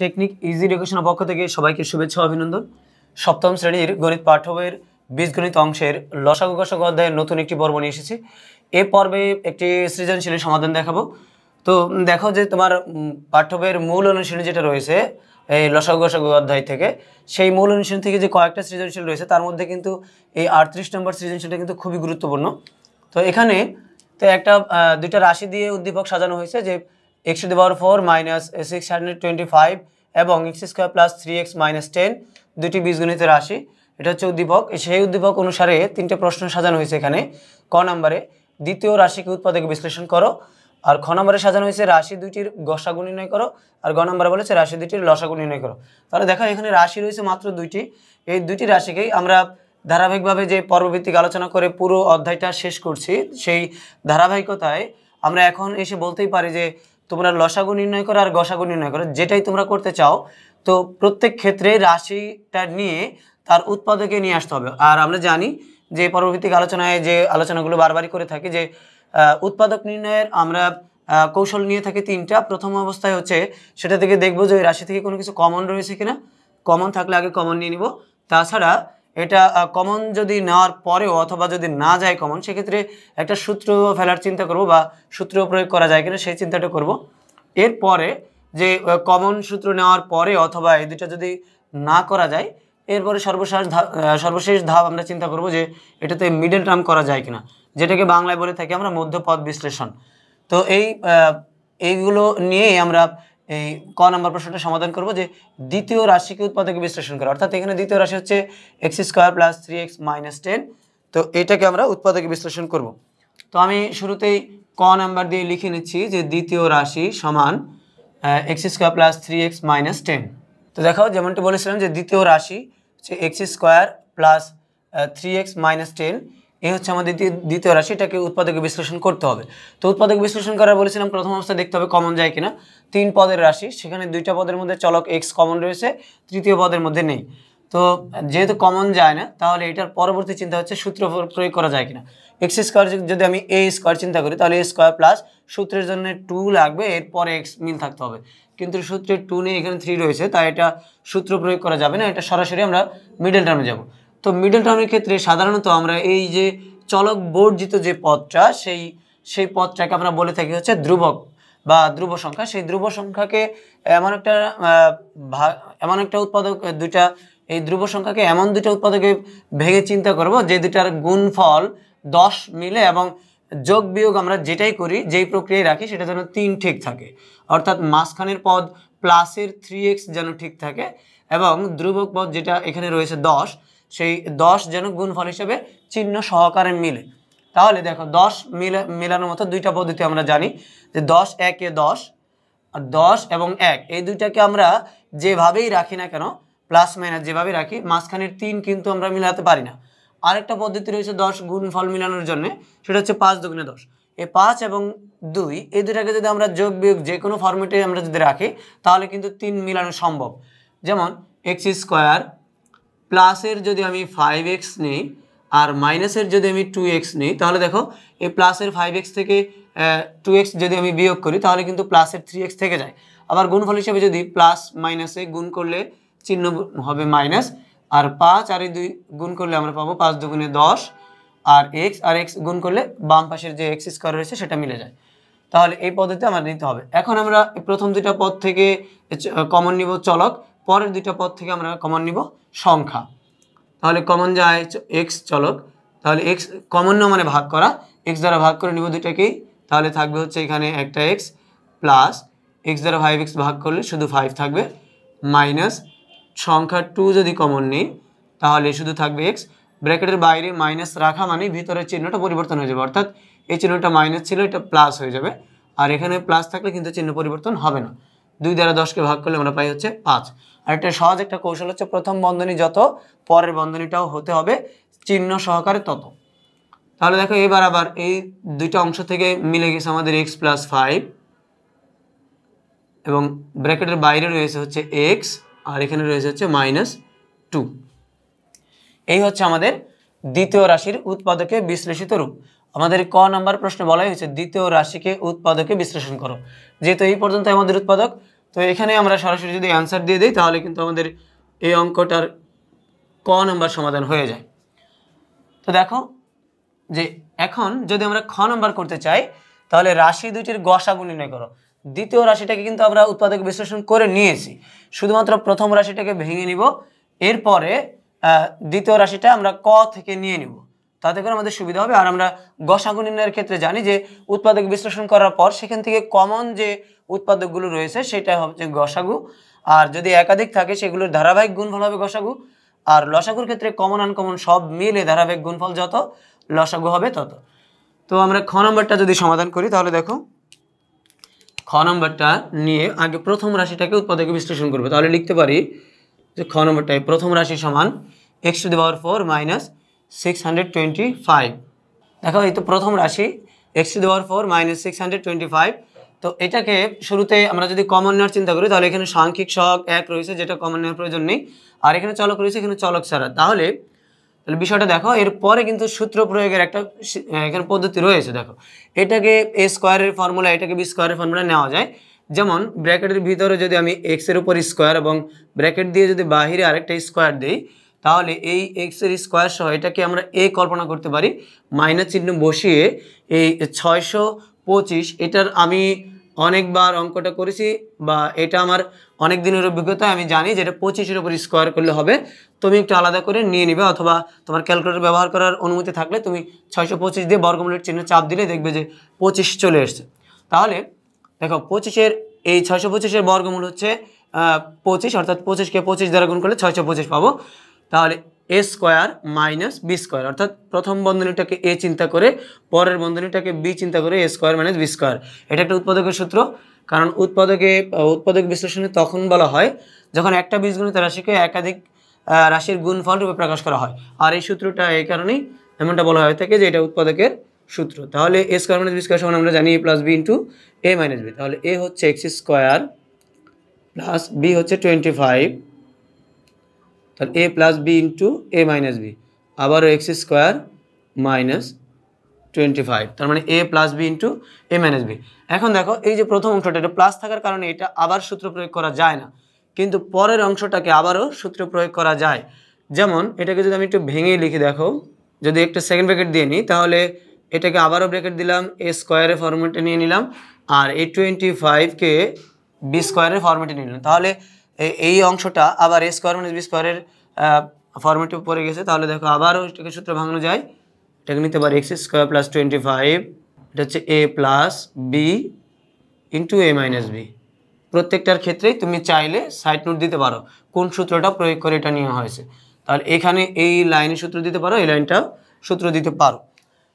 technique easy এডুকেশনের পক্ষ থেকে সবাইকে শুভেচ্ছা অভিনন্দন সপ্তম শ্রেণীর গণিত পাঠ্যবইয়ের বীজগণিত অংশের লসা গসাগু অধ্যায়ের নতুন একটি পর্ব নিয়ে এসেছি এ পর্বে একটি সৃজনশীল সমাধান দেখাবো তো দেখো যে তোমার পাঠ্যবইয়ের মূল অনুশীলনী যেটা রয়েছে এই লসা গসাগু অধ্যায় থেকে সেই মূল অনুশীলন থেকে যে কয়েকটা সৃজনশীল রয়েছে তার মধ্যে কিন্তু এই আটত্রিশ নম্বর সৃজনশীলটা কিন্তু খুবই গুরুত্বপূর্ণ তো এখানে তো একটা দুইটা রাশি দিয়ে উদ্দীপক সাজানো হয়েছে যে x to the power four minus six hundred twenty five এবং x square plus three x minus ten দুটি বীজগণিত রাশি এটা হচ্ছে উদ্দীপক সেই উদ্দীপক অনুসারে তিনটে প্রশ্ন সাজানো হয়েছে এখানে ক নম্বরে দ্বিতীয় রাশিকে উৎপাদকে বিশ্লেষণ করো আর খ নম্বরে সাজানো হয়েছে রাশি দুইটির গসাগু নির্ণয় করো আর গ নম্বরে বলেছে রাশি দুইটির লসাগু নির্ণয় করো তাহলে দেখো এখানে রাশি রয়েছে মাত্র দুইটি এই দুইটি রাশিকেই আমরা ধারাবাহিকভাবে যে পর্বভিত্তিক আলোচনা করে পুরো অধ্যায়টা শেষ করছি সেই ধারাবাহিকতায় আমরা এখন এসে বলতেই পারি যে তোমরা লসাগু নির্ণয় করো আর গসাগু নির্ণয় করো যেটাই তোমরা করতে চাও তো প্রত্যেক ক্ষেত্রে রাশিটা নিয়ে তার উৎপাদকে নিয়ে আসতে হবে আর আমরা জানি যে পরবর্তী আলোচনায় যে আলোচনাগুলো বারবারই করে থাকি যে উৎপাদক নির্ণয়ের আমরা কৌশল নিয়ে থাকি তিনটা প্রথম অবস্থায় হচ্ছে সেটা থেকে দেখবো যে ওই রাশি থেকে কোনো কিছু কমন রয়েছে কিনা কমন থাকলে আগে কমন নিয়ে নিব তাছাড়া এটা কমন যদি নেওয়ার পরেও অথবা যদি না যায় কমন সেক্ষেত্রে একটা সূত্র ফেলার চিন্তা করব বা সূত্র প্রয়োগ করা যায় কিনা সেই চিন্তাটা করব এরপরে যে কমন সূত্র নেওয়ার পরে অথবা এই দুটা যদি না করা যায় এরপরে সর্বশেষ ধাপ সর্বশেষ ধাপ আমরা চিন্তা করব যে এটাতে মিডল টার্ম করা যায় কিনা যেটাকে বাংলায় বলে থাকি আমরা মধ্যপথ বিশ্লেষণ তো এই এইগুলো নিয়েই আমরা এই ক নাম্বার প্রশ্নটা সমাধান করব যে দ্বিতীয় রাশিকে উৎপাদকে বিশ্লেষণ করা অর্থাৎ এখানে দ্বিতীয় রাশি হচ্ছে x square plus three x minus ten তো এটাকে আমরা উৎপাদকে বিশ্লেষণ করব তো আমি শুরুতেই ক নাম্বার দিয়ে লিখে নিচ্ছি যে দ্বিতীয় রাশি সমান x square plus three x minus ten তো দেখাও যেমনটি বলেছিলাম যে দ্বিতীয় রাশি হচ্ছে x square plus three x minus ten এই হচ্ছে আমাদের দ্বিতীয় রাশি এটাকে উৎপাদকে বিশ্লেষণ করতে হবে তো উৎপাদক বিশ্লেষণ করার বলেছিলাম প্রথম অবস্থায় দেখতে হবে কমন যায় কিনা তিন পদের রাশি সেখানে দুইটা পদের মধ্যে চলক এক্স কমন রয়েছে তৃতীয় পদের মধ্যে নেই তো যেহেতু কমন যায় না তাহলে এটার পরবর্তী চিন্তা হচ্ছে সূত্র প্রয়োগ করা যায় কিনা এক্স স্কোয়ার যদি আমি এ স্কোয়ার চিন্তা করি তাহলে এ স্কোয়ার প্লাস সূত্রের জন্য টু লাগবে এরপরে এক্স মিল থাকতে হবে কিন্তু সূত্রের টু নেই এখানে থ্রি রয়েছে তাই এটা সূত্র প্রয়োগ করা যাবে না এটা সরাসরি আমরা মিডল টার্মে যাব তো মিডল টার্মের ক্ষেত্রে সাধারণত আমরা এই যে চলক বর্জিত যে পদটা সেই সেই পদটাকে আমরা বলে থাকি হচ্ছে ধ্রুবক বা ধ্রুব সংখ্যা সেই ধ্রুব সংখ্যাকে এমন একটা এমন একটা উৎপাদক দুটা এই ধ্রুব সংখ্যাকে এমন দুটা উৎপাদকে ভেঙে চিন্তা করব যে দুটার গুণফল দশ মিলে এবং যোগ বিয়োগ আমরা যেটাই করি যেই প্রক্রিয়ায় রাখি সেটা যেন তিন ঠিক থাকে অর্থাৎ মাঝখানের পদ প্লাসের থ্রি এক্স যেন ঠিক থাকে এবং ধ্রুবক পদ যেটা এখানে রয়েছে দশ সেই দশ যেন গুণফল হিসেবে চিহ্ন সহকারে মিলে তাহলে দেখো দশ মিলে মেলানোর মতো দুইটা পদ্ধতি আমরা জানি যে দশ একে দশ আর দশ এবং এক এই দুইটাকে আমরা যেভাবেই রাখি না কেন প্লাস মাইনাস যেভাবে রাখি মাঝখানের তিন কিন্তু আমরা মিলাতে পারি না আরেকটা পদ্ধতি রয়েছে দশ গুণফল মিলানোর জন্য সেটা হচ্ছে পাঁচ দুগুণে দশ এই পাঁচ এবং দুই এই দুটাকে যদি আমরা যোগ বিয়োগ যে কোনো ফর্মেটে আমরা যদি রাখি তাহলে কিন্তু তিন মিলানো সম্ভব যেমন এক্স স্কোয়ার প্লাসের যদি আমি ফাইভ এক্স নিই আর মাইনাসের যদি আমি টু এক্স নিই তাহলে দেখো এই প্লাসের ফাইভ এক্স থেকে টু এক্স যদি আমি বিয়োগ করি তাহলে কিন্তু প্লাসের থ্রি এক্স থেকে যায় আবার গুণফল হিসেবে যদি প্লাস মাইনাসে গুণ করলে চিহ্ন হবে মাইনাস আর পাঁচ আর এই দুই গুণ করলে আমরা পাবো পাঁচ দুগুণে দশ আর এক্স আর এক্স গুণ করলে বাম পাশের যে এক্স স্কোয়ার রয়েছে সেটা মিলে যায় তাহলে এই পদ্ধতিতে আমার নিতে হবে এখন আমরা প্রথম দুটা পদ থেকে কমন নিব চলক পরের দুইটা পদ থেকে আমরা কমন নিব সংখ্যা তাহলে কমন যায় এক্স চলক তাহলে এক্স কমন মানে ভাগ করা এক্স দ্বারা ভাগ করে নিব দুইটাকেই তাহলে থাকবে হচ্ছে এখানে একটা এক্স প্লাস এক্স দ্বারা ফাইভ এক্স ভাগ করলে শুধু ফাইভ থাকবে মাইনাস সংখ্যা টু যদি কমন নেই তাহলে শুধু থাকবে এক্স ব্র্যাকেটের বাইরে মাইনাস রাখা মানে ভিতরের চিহ্নটা পরিবর্তন হয়ে যাবে অর্থাৎ এই চিহ্নটা মাইনাস ছিল এটা প্লাস হয়ে যাবে আর এখানে প্লাস থাকলে কিন্তু চিহ্ন পরিবর্তন হবে না দুই দ্বারা দশকে ভাগ করলে আমরা পাই হচ্ছে পাঁচ আর একটা সহজ একটা কৌশল হচ্ছে প্রথম বন্ধনী যত পরের বন্ধনীটাও হতে হবে চিহ্ন সহকারে তত তাহলে দেখো এবার আবার এই দুইটা অংশ থেকে মিলে গেছে আমাদের এক্স প্লাস ফাইভ এবং ব্র্যাকেটের বাইরে রয়েছে হচ্ছে এক্স আর এখানে রয়েছে হচ্ছে মাইনাস টু এই হচ্ছে আমাদের দ্বিতীয় রাশির উৎপাদকে বিশ্লেষিত রূপ আমাদের ক নাম্বার প্রশ্ন বলা হয়েছে দ্বিতীয় রাশিকে উৎপাদকে বিশ্লেষণ করো যেহেতু এই পর্যন্ত আমাদের উৎপাদক তো এখানে আমরা সরাসরি যদি অ্যান্সার দিয়ে দিই তাহলে কিন্তু আমাদের এই অঙ্কটার ক নাম্বার সমাধান হয়ে যায় তো দেখো যে এখন যদি আমরা খ নাম্বার করতে চাই তাহলে রাশি দুইটির গসাগু নির্ণয় করো দ্বিতীয় রাশিটাকে কিন্তু আমরা উৎপাদক বিশ্লেষণ করে নিয়েছি শুধুমাত্র প্রথম রাশিটাকে ভেঙে নিব এরপরে দ্বিতীয় রাশিটা আমরা ক থেকে নিয়ে নিব তাতে করে আমাদের সুবিধা হবে আর আমরা গসাগু নির্ণয়ের ক্ষেত্রে জানি যে উৎপাদক বিশ্লেষণ করার পর সেখান থেকে কমন যে উৎপাদকগুলো রয়েছে সেটা হচ্ছে গসাগু আর যদি একাধিক থাকে সেগুলোর ধারাবাহিক গুণফল হবে গসাগু আর লসাগুর ক্ষেত্রে কমন আনকমন সব মিলে ধারাবাহিক গুণফল যত লসাগু হবে তত তো আমরা খ নম্বরটা যদি সমাধান করি তাহলে দেখো খ নম্বরটা নিয়ে আগে প্রথম রাশিটাকে উৎপাদকে বিশ্লেষণ করবে তাহলে লিখতে পারি যে খ নম্বরটায় প্রথম রাশি সমান x to the power four minus six hundred twenty five দেখো এই তো প্রথম রাশি এক্স টু দেওয়ার four minus six hundred twenty five তো এটাকে শুরুতে আমরা যদি কমন নেওয়ার চিন্তা করি তাহলে এখানে সাংখ্যিক সহগ এক রয়েছে যেটা কমন নেওয়ার প্রয়োজন নেই আর এখানে চলক রয়েছে এখানে চলক ছাড়া তাহলে তাহলে বিষয়টা দেখো এরপরে কিন্তু সূত্র প্রয়োগের একটা এখানে পদ্ধতি রয়েছে দেখো এটাকে এ স্কোয়ারের ফর্মুলা এটাকে বি স্কোয়ারের ফর্মুলা নেওয়া যায় যেমন ব্র্যাকেটের ভিতরে যদি আমি এক্সের উপর স্কোয়ার এবং ব্র্যাকেট দিয়ে যদি বাহিরে আরেকটা স্কোয়ার দিই তাহলে এই এক্সের স্কোয়ার সহ এটাকে আমরা এ কল্পনা করতে পারি মাইনাস চিহ্ন বসিয়ে এই ছয়শো পঁচিশ এটার আমি অনেকবার অঙ্কটা করেছি বা এটা আমার অনেক দিনের অভিজ্ঞতা আমি জানি যেটা পঁচিশের উপর স্কোয়ার করলে হবে তুমি একটু আলাদা করে নিয়ে নিবে অথবা তোমার ক্যালকুলেটর ব্যবহার করার অনুমতি থাকলে তুমি ছয়শো পঁচিশ দিয়ে বর্গমূলের চিহ্ন চাপ দিলে দেখবে যে পঁচিশ চলে এসছে তাহলে দেখো পঁচিশের এই ছয়শো পঁচিশের বর্গমূল হচ্ছে পঁচিশ অর্থাৎ পঁচিশকে পঁচিশ দ্বারা গুণ করলে ছয়শো পঁচিশ পাবো তাহলে a square minus b square অর্থাৎ প্রথম বন্ধনীটাকে এ চিন্তা করে পরের বন্ধনীটাকে বি চিন্তা করে a square minus b square এটা একটা উৎপাদকের সূত্র কারণ উৎপাদকে উৎপাদক বিশ্লেষণে তখন বলা হয় যখন একটা বীজগণিত রাশিকে একাধিক রাশির গুণফল রূপে প্রকাশ করা হয় আর এই সূত্রটা এই কারণেই এমনটা বলা হয়ে থাকে যে এটা উৎপাদকের সূত্র তাহলে a square minus b square সমান আমরা জানি a plus b into a minus b তাহলে এ হচ্ছে এক্স স্কোয়ার প্লাস বি হচ্ছে টোয়েন্টি ফাইভ তাহলে a plus b into a minus b আবারও x square minus twenty five তার মানে a plus b into a minus b এখন দেখো এই যে প্রথম অংশটা এটা প্লাস থাকার কারণে এটা আবার সূত্র প্রয়োগ করা যায় না কিন্তু পরের অংশটাকে আবারও সূত্র প্রয়োগ করা যায় যেমন এটাকে যদি আমি একটু ভেঙে লিখে দেখো যদি একটা সেকেন্ড ব্র্যাকেট দিয়ে নিই তাহলে এটাকে আবারও ব্র্যাকেট দিলাম এ স্কোয়ারের ফর্মেটে নিয়ে নিলাম আর এ টোয়েন্টি ফাইভকে বি স্কোয়ারের ফর্মেটে নিয়ে নিলাম তাহলে এই অংশটা আবার এ স্কোয়ার মাইনাস বি স্কোয়ারের ফর্মেটে পড়ে গেছে তাহলে দেখো আবারও এটাকে সূত্র ভাঙানো যায় এটাকে নিতে পারি x square plus twenty five এটা হচ্ছে a plus b into a minus b প্রত্যেকটার ক্ষেত্রেই তুমি চাইলে সাইড নোট দিতে পারো কোন সূত্রটা প্রয়োগ করে এটা নেওয়া হয়েছে তাহলে এখানে এই লাইনে সূত্র দিতে পারো এই লাইনটা সূত্র দিতে পারো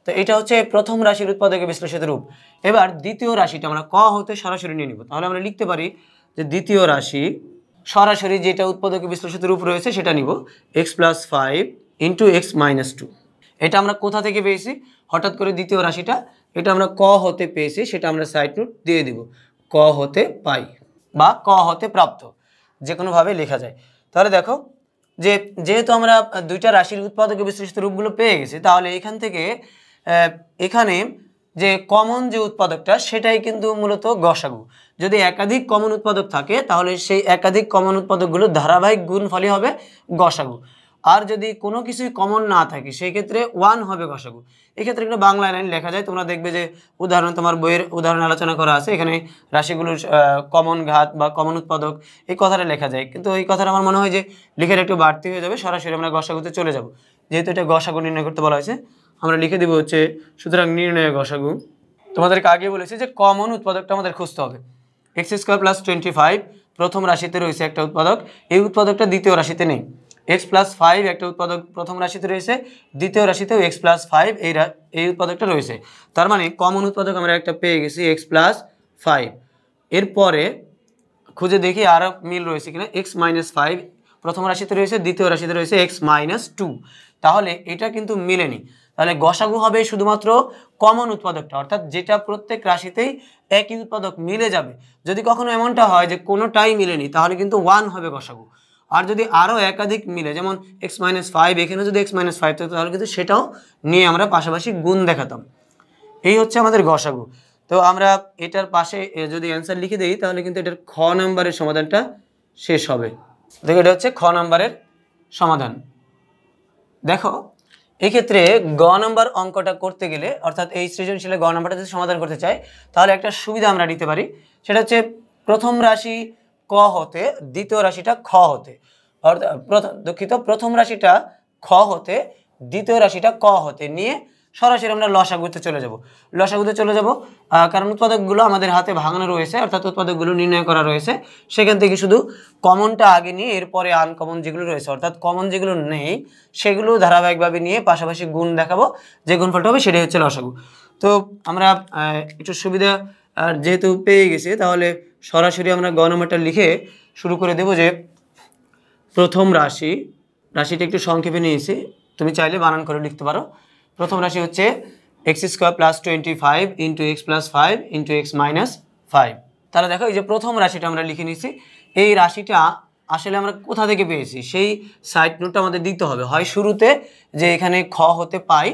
তো এটা হচ্ছে প্রথম রাশির উৎপাদকে বিশ্লেষিত রূপ এবার দ্বিতীয় রাশিটা আমরা ক হতে সরাসরি নিয়ে নিব তাহলে আমরা লিখতে পারি যে দ্বিতীয় রাশি সরাসরি যেটা উৎপাদক বিশ্লেষিত রূপ রয়েছে সেটা নিব x plus five into x minus two এটা আমরা কোথা থেকে পেয়েছি হঠাৎ করে দ্বিতীয় রাশিটা এটা আমরা ক হতে পেয়েছি সেটা আমরা সাইড নোট দিয়ে দিব ক হতে পাই বা ক হতে প্রাপ্ত যে কোনোভাবে লেখা যায় তাহলে দেখো যে যেহেতু আমরা দুইটা রাশির উৎপাদক বিশ্লেষিত রূপগুলো পেয়ে গেছি তাহলে এখান থেকে এখানে যে কমন যে উৎপাদকটা সেটাই কিন্তু মূলত গসাগু যদি একাধিক কমন উৎপাদক থাকে তাহলে সেই একাধিক কমন উৎপাদকগুলো ধারাবাহিক ফলে হবে গসাগু আর যদি কোনো কিছুই কমন না থাকে সেই ক্ষেত্রে ওয়ান হবে গসাগু এক্ষেত্রে কিন্তু বাংলা লাইন লেখা যায় তোমরা দেখবে যে উদাহরণ তোমার বইয়ের উদাহরণ আলোচনা করা আছে এখানে রাশিগুলোর কমন ঘাত বা কমন উৎপাদক এই কথাটা লেখা যায় কিন্তু এই কথাটা আমার মনে হয় যে লিখে একটু বাড়তি হয়ে যাবে সরাসরি আমরা গসাগুতে চলে যাব যেহেতু এটা গসাগু নির্ণয় করতে বলা হয়েছে আমরা লিখে দেবো হচ্ছে সুতরাং নির্ণয় গসাগু তোমাদেরকে আগে বলেছি যে কমন উৎপাদকটা আমাদের খুঁজতে হবে x square plus twenty five প্রথম রাশিতে রয়েছে একটা উৎপাদক এই উৎপাদকটা দ্বিতীয় রাশিতে নেই এক্স প্লাস ফাইভ একটা উৎপাদক প্রথম রাশিতে রয়েছে দ্বিতীয় রাশিতেও এক্স প্লাস ফাইভ এই এই উৎপাদকটা রয়েছে তার মানে কমন উৎপাদক আমরা একটা পেয়ে গেছি এক্স প্লাস ফাইভ এরপরে খুঁজে দেখি আরও মিল রয়েছে কিনা এক্স মাইনাস ফাইভ প্রথম রাশিতে রয়েছে দ্বিতীয় রাশিতে রয়েছে এক্স মাইনাস টু তাহলে এটা কিন্তু মিলেনি তাহলে গসাগু হবে শুধুমাত্র কমন উৎপাদকটা অর্থাৎ যেটা প্রত্যেক রাশিতেই একই উৎপাদক মিলে যাবে যদি কখনো এমনটা হয় যে কোনোটাই মিলেনি তাহলে কিন্তু ওয়ান হবে গসাগু আর যদি আরও একাধিক মিলে যেমন এক্স মাইনাস ফাইভ এখানে যদি এক্স মাইনাস ফাইভ থাকতো তাহলে কিন্তু সেটাও নিয়ে আমরা পাশাপাশি গুণ দেখাতাম এই হচ্ছে আমাদের গসাগু তো আমরা এটার পাশে যদি অ্যান্সার লিখে দিই তাহলে কিন্তু এটার খ নাম্বারের সমাধানটা শেষ হবে দেখো এটা হচ্ছে খ নাম্বারের সমাধান দেখো এক্ষেত্রে গ নম্বর অঙ্কটা করতে গেলে অর্থাৎ এই সৃজনশীলে গ নম্বরটা যদি সমাধান করতে চাই তাহলে একটা সুবিধা আমরা নিতে পারি সেটা হচ্ছে প্রথম রাশি ক হতে দ্বিতীয় রাশিটা খ হতে অর্থাৎ প্রথম দুঃখিত প্রথম রাশিটা খ হতে দ্বিতীয় রাশিটা ক হতে নিয়ে সরাসরি আমরা লসাগুতে চলে যাব লসাগুতে চলে যাব কারণ উৎপাদকগুলো আমাদের হাতে ভাঙানো রয়েছে অর্থাৎ উৎপাদকগুলো নির্ণয় করা রয়েছে সেখান থেকে শুধু কমনটা আগে নিয়ে এরপরে আনকমন যেগুলো রয়েছে অর্থাৎ কমন যেগুলো নেই সেগুলো ধারাবাহিকভাবে নিয়ে পাশাপাশি গুণ দেখাবো যে গুণফলটা হবে সেটাই হচ্ছে লসাগু তো আমরা একটু সুবিধা আর যেহেতু পেয়ে গেছি তাহলে সরাসরি আমরা গণমাটা লিখে শুরু করে দেব যে প্রথম রাশি রাশিটা একটু সংক্ষেপে নিয়েছি তুমি চাইলে বানান করে লিখতে পারো প্রথম রাশি হচ্ছে x square plus twenty five into x plus five into x minus five তাহলে দেখো এই যে প্রথম রাশিটা আমরা লিখে নিচ্ছি এই রাশিটা আসলে আমরা কোথা থেকে পেয়েছি সেই সাইড নোটটা আমাদের দিতে হবে হয় শুরুতে যে এখানে খ হতে পাই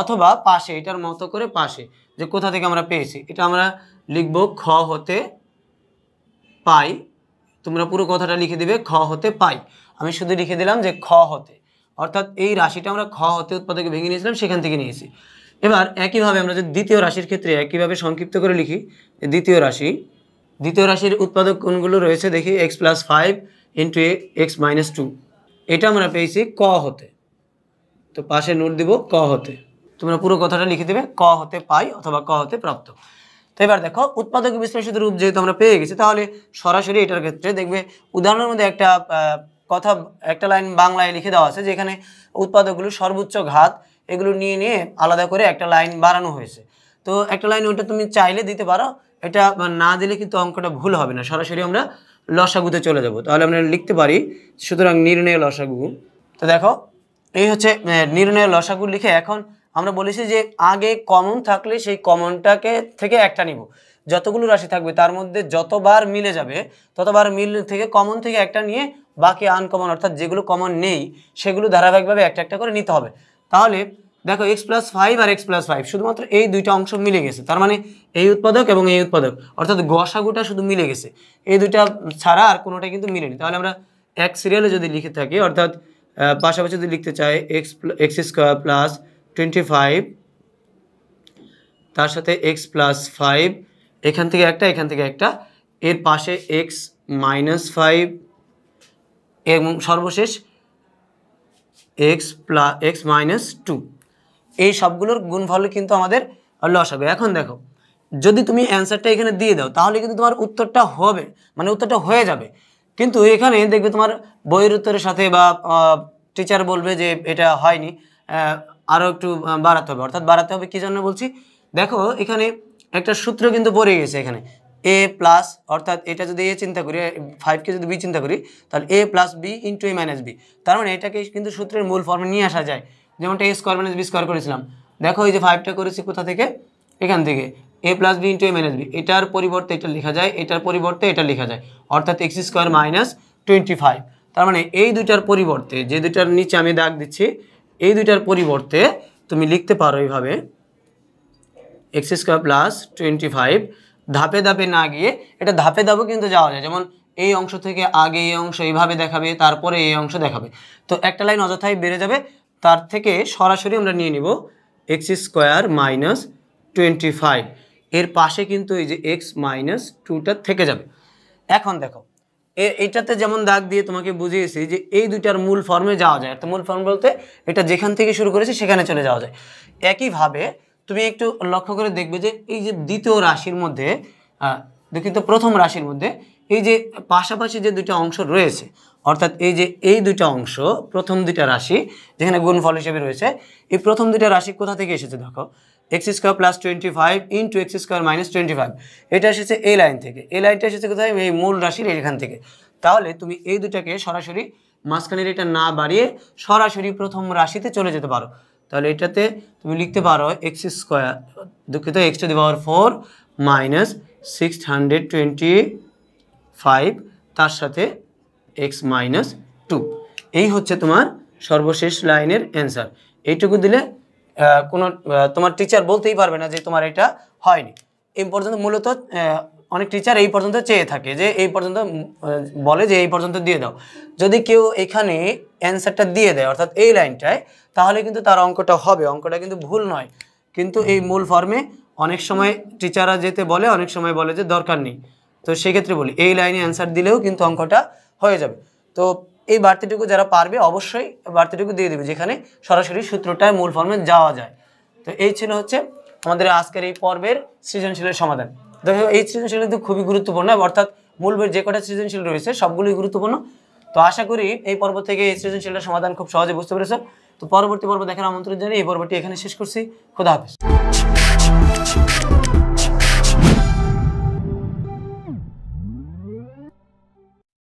অথবা পাশে এটার মতো করে পাশে যে কোথা থেকে আমরা পেয়েছি এটা আমরা লিখব খ হতে পাই তোমরা পুরো কথাটা লিখে দিবে খ হতে পাই আমি শুধু লিখে দিলাম যে খ হতে অর্থাৎ এই রাশিটা আমরা খ হতে উৎপাদকে ভেঙে নিয়েছিলাম সেখান থেকে নিয়েছি এবার একইভাবে আমরা যে দ্বিতীয় রাশির ক্ষেত্রে একইভাবে সংক্ষিপ্ত করে লিখি দ্বিতীয় রাশি দ্বিতীয় রাশির উৎপাদক কোনগুলো রয়েছে দেখি x plus five into x minus two এটা আমরা পেয়েছি ক হতে তো পাশে নোট দিব ক হতে তোমরা পুরো কথাটা লিখে দেবে ক হতে পাই অথবা ক হতে প্রাপ্ত তো এবার দেখো উৎপাদক বিশ্লেষিত রূপ যেহেতু আমরা পেয়ে গেছি তাহলে সরাসরি এটার ক্ষেত্রে দেখবে উদাহরণের মধ্যে একটা কথা একটা লাইন বাংলায় লিখে দেওয়া আছে যেখানে উৎপাদকগুলো সর্বোচ্চ ঘাত এগুলো নিয়ে নিয়ে আলাদা করে একটা লাইন বাড়ানো হয়েছে তো একটা লাইন ওটা তুমি চাইলে দিতে পারো এটা না দিলে কিন্তু অঙ্কটা ভুল হবে না সরাসরি আমরা লসাগুতে চলে যাব তাহলে আমরা লিখতে পারি সুতরাং নির্ণয় লসাগু তো দেখো এই হচ্ছে নির্ণয় লসাগু লিখে এখন আমরা বলেছি যে আগে কমন থাকলে সেই কমনটাকে থেকে একটা নিব যতগুলো রাশি থাকবে তার মধ্যে যতবার মিলে যাবে ততবার মিল থেকে কমন থেকে একটা নিয়ে বাকি আনকমন অর্থাৎ যেগুলো কমন নেই সেগুলো ধারাবাহিকভাবে একটা একটা করে নিতে হবে তাহলে দেখো এক্স প্লাস ফাইভ আর এক্স প্লাস ফাইভ শুধুমাত্র এই দুইটা অংশ মিলে গেছে তার মানে এই উৎপাদক এবং এই উৎপাদক অর্থাৎ গসাগুটা শুধু মিলে গেছে এই দুইটা ছাড়া আর কোনোটা কিন্তু মিলেনি তাহলে আমরা এক সিরিয়ালে যদি লিখে থাকি অর্থাৎ পাশাপাশি যদি লিখতে চাই x x square plus twenty five তার সাথে এক্স প্লাস ফাইভ এখান থেকে একটা এখান থেকে একটা এর পাশে এক্স মাইনাস ফাইভ এবং সর্বশেষ x plus x minus two এই সবগুলোর গুণফল কিন্তু আমাদের লস হবে এখন দেখো যদি তুমি অ্যান্সারটা এখানে দিয়ে দাও তাহলে কিন্তু তোমার উত্তরটা হবে মানে উত্তরটা হয়ে যাবে কিন্তু এখানে দেখবে তোমার বইয়ের উত্তরের সাথে বা টিচার বলবে যে এটা হয়নি আরও একটু বাড়াতে হবে অর্থাৎ বাড়াতে হবে কী জন্য বলছি দেখো এখানে একটা সূত্র কিন্তু পড়ে গেছে এখানে এ প্লাস অর্থাৎ এটা যদি এ চিন্তা করি ফাইভকে যদি বি চিন্তা করি তাহলে a plus b into a minus b তার মানে এটাকে কিন্তু সূত্রের মূল ফর্মে নিয়ে আসা যায় যেমনটা a square minus b square করেছিলাম দেখো এই যে ফাইভটা করেছি কোথা থেকে এখান থেকে a plus b into a minus b এটার পরিবর্তে এটা লেখা যায় এটার পরিবর্তে এটা লেখা যায় অর্থাৎ x square minus twenty five তার মানে এই দুইটার পরিবর্তে যে দুইটার নিচে আমি দাগ দিচ্ছি এই দুইটার পরিবর্তে তুমি লিখতে পারো এইভাবে x square plus twenty five ধাপে ধাপে না গিয়ে এটা ধাপে ধাপে কিন্তু যাওয়া যায় যেমন এই অংশ থেকে আগে এই অংশ এইভাবে দেখাবে তারপরে এই অংশ দেখাবে তো একটা লাইন অযথাই বেড়ে যাবে তার থেকে সরাসরি আমরা নিয়ে নিব x square minus twenty five এর পাশে কিন্তু এই যে এক্স মাইনাস টুটা থেকে যাবে এখন দেখো এটাতে যেমন দাগ দিয়ে তোমাকে বুঝিয়েছি যে এই দুইটার মূল ফর্মে যাওয়া যায় অর্থাৎ মূল ফর্ম বলতে এটা যেখান থেকে শুরু করেছে সেখানে চলে যাওয়া যায় একইভাবে তুমি একটু লক্ষ্য করে দেখবে যে এই যে দ্বিতীয় রাশির মধ্যে তো প্রথম রাশির মধ্যে এই যে পাশাপাশি যে দুটা অংশ রয়েছে অর্থাৎ এই যে এই দুটা অংশ প্রথম দুটা রাশি যেখানে গুণফল হিসেবে রয়েছে এই প্রথম দুটা রাশি কোথা থেকে এসেছে দেখো x square plus twenty five into x square minus twenty five এটা এসেছে এই লাইন থেকে এই লাইনটা এসেছে কোথায় এই মূল রাশির এখান থেকে তাহলে তুমি এই দুটাকে সরাসরি মাঝখানের এটা না বাড়িয়ে সরাসরি প্রথম রাশিতে চলে যেতে পারো তাহলে এটাতে তুমি লিখতে পারো এক্স স্কোয়ার দুঃখিত x to the power four minus six hundred twenty five তার সাথে এক্স মাইনাস টু এই হচ্ছে তোমার সর্বশেষ লাইনের অ্যান্সার এইটুকু দিলে কোনো তোমার টিচার বলতেই পারবে না যে তোমার এটা হয়নি এই পর্যন্ত মূলত অনেক টিচার এই পর্যন্ত চেয়ে থাকে যে এই পর্যন্ত বলে যে এই পর্যন্ত দিয়ে দাও যদি কেউ এখানে অ্যান্সারটা দিয়ে দেয় অর্থাৎ এই লাইনটায় তাহলে কিন্তু তার অঙ্কটা হবে অঙ্কটা কিন্তু ভুল নয় কিন্তু এই মূল ফর্মে অনেক সময় টিচাররা যেতে বলে অনেক সময় বলে যে দরকার নেই তো সেক্ষেত্রে বলি এই লাইনে অ্যান্সার দিলেও কিন্তু অঙ্কটা হয়ে যাবে তো এই বাড়তিটুকু যারা পারবে অবশ্যই বাড়তিটুকু দিয়ে দেবে যেখানে সরাসরি সূত্রটায় মূল ফর্মে যাওয়া যায় তো এই ছিল হচ্ছে আমাদের আজকের এই পর্বের সৃজনশীলের সমাধান দেখো এই সৃজনশীল কিন্তু খুবই গুরুত্বপূর্ণ অর্থাৎ মূলবের যে কটা সৃজনশীল রয়েছে সবগুলোই গুরুত্বপূর্ণ তো আশা করি এই পর্ব থেকে এই সৃজনশীলের সমাধান খুব সহজে বুঝতে পেরেছো তো পরবর্তী পর্ব দেখার আমন্ত্রণ জানিয়ে এই পর্বটি এখানে শেষ করছি খোদা হাফেজ